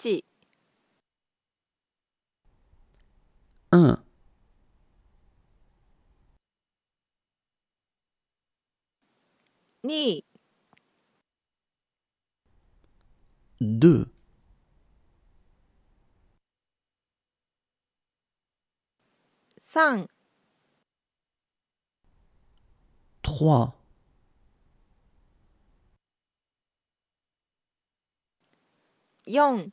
ちうんに d 三 trois 四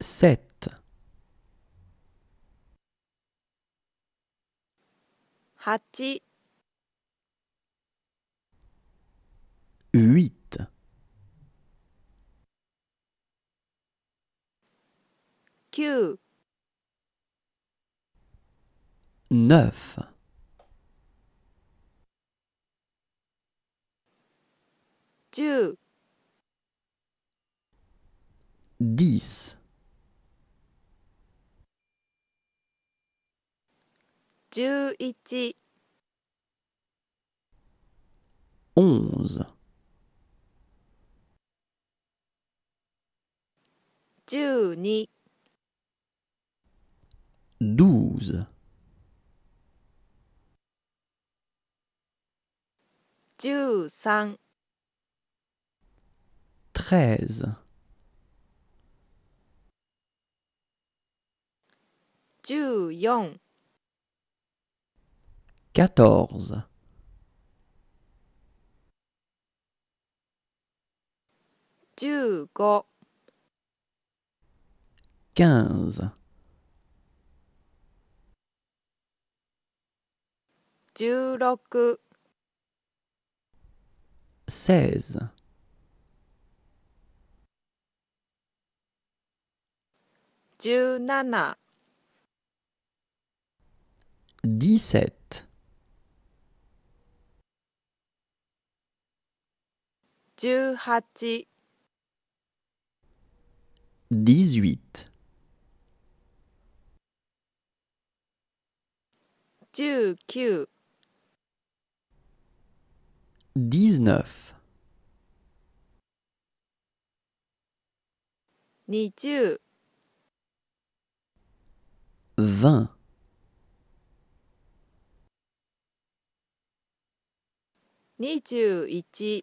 7. Hachi. 8. Kyu. 9. Dieu. 10. 10. 11 12 13 13 14 quatorze. quinze. seize. dix-sept 18 dix-huit, 19 dix-neuf, 20 vingt, 21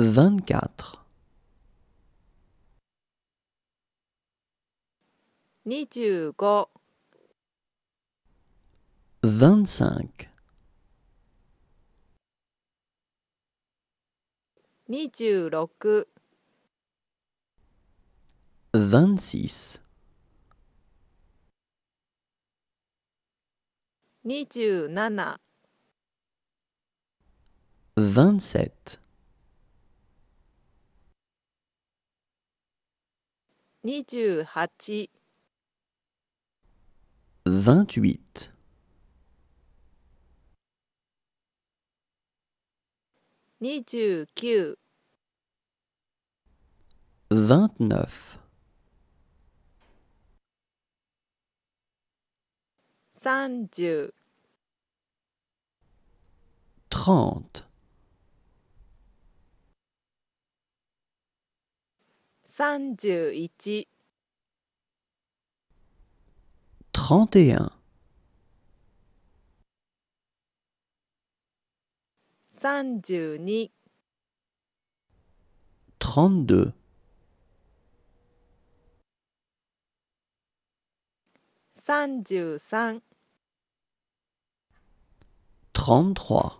vingt-quatre. Vingt-cinq. Vingt-six. Vingt-sept. 28 huit 29 29 Trente. 30 31 31 32 32 33 33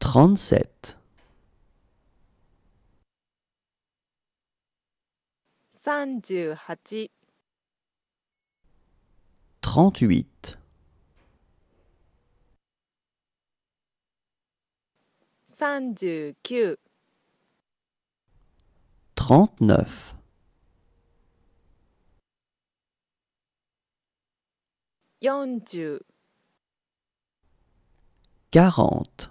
trente-sept. Trente-huit. Trente-neuf. Quarante.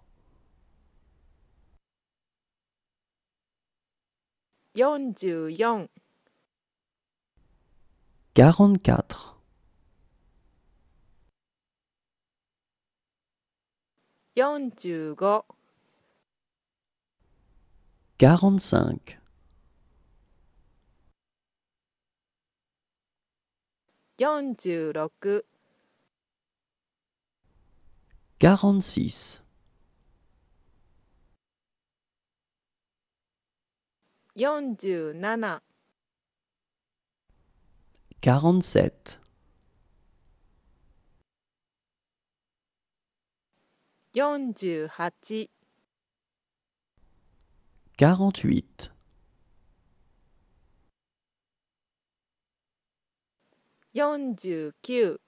44 44 45 45 46 46 47 47 48 48 49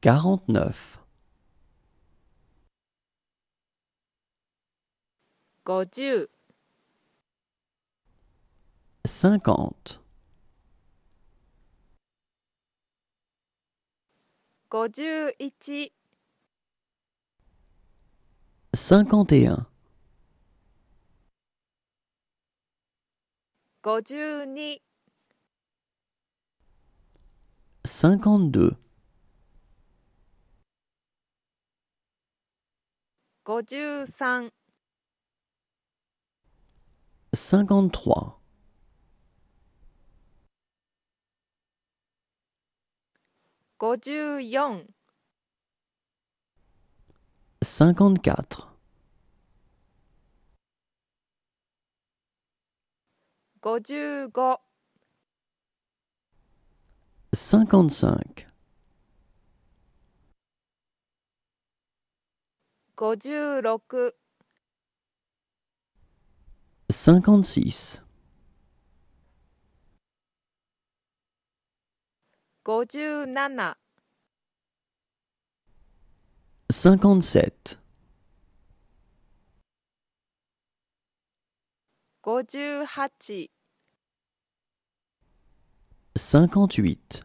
49 50 cinquante, cinquante et un, cinquante-deux, cinquante 53 54 55 56 56 57 57 58 58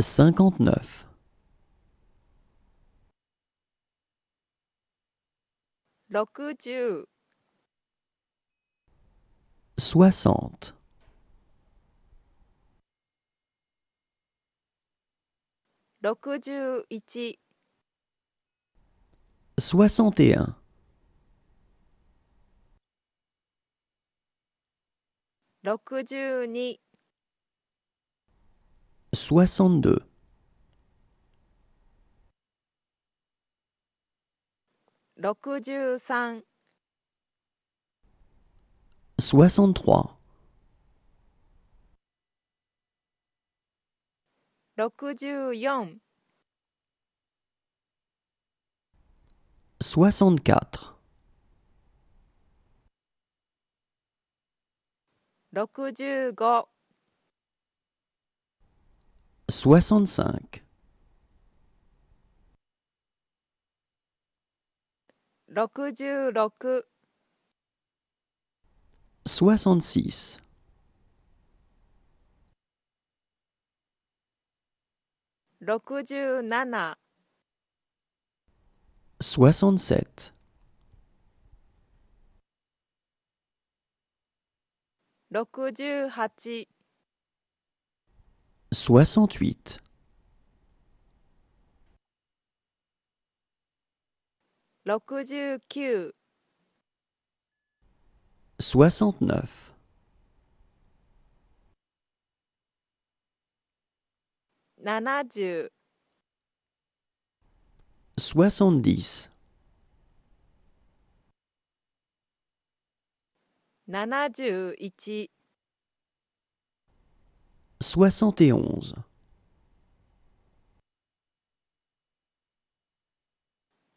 59 60 60 61 61 62 63 63 64 64 65 65 66 66 67 67 68 68 69 69 70 70 71 71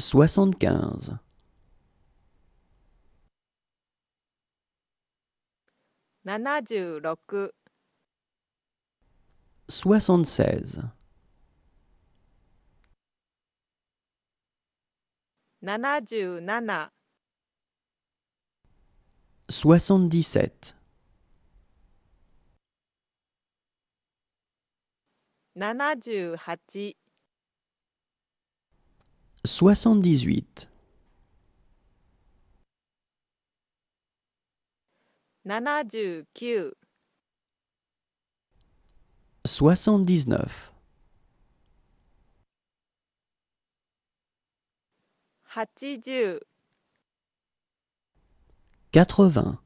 soixante-quinze soixante-seize soixante-dix-sept Soixante-dix-huit. Soixante-dix-neuf. quatre vingts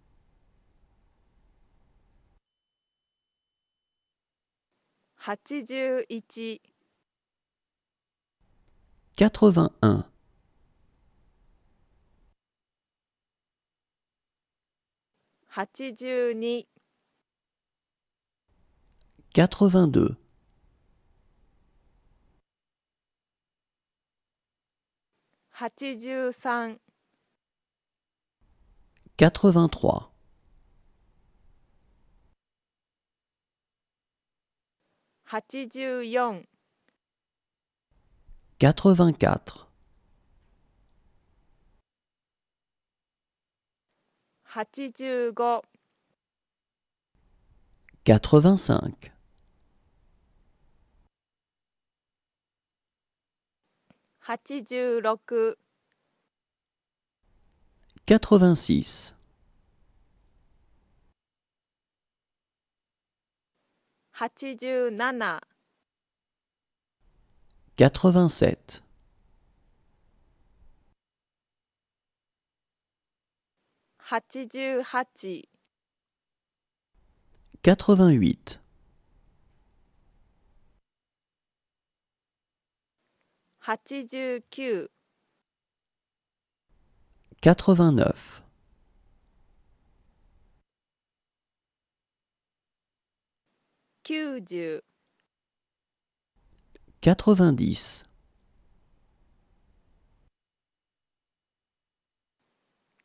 quatre-vingt-un quatre-vingt-deux vingt trois Quatre-vingt-quatre. Quatre-vingt-cinq. vingt six quatre-vingt-sept quatre-vingt-huit quatre-vingt-neuf 90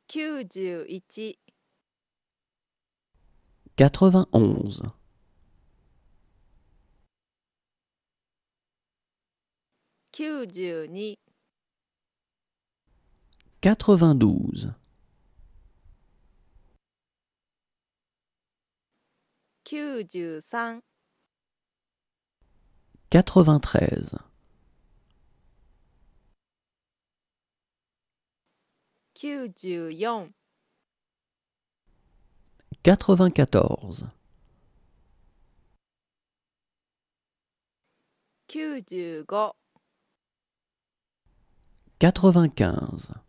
91 91 92 92 93 93 94 94 95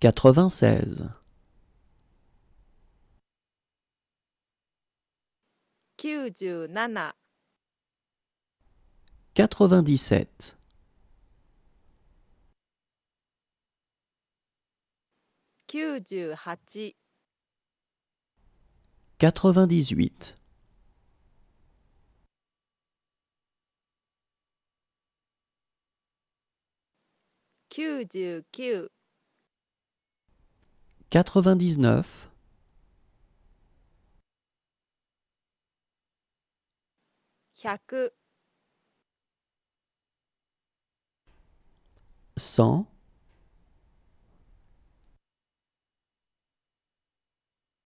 96 97 97 98 98 99 100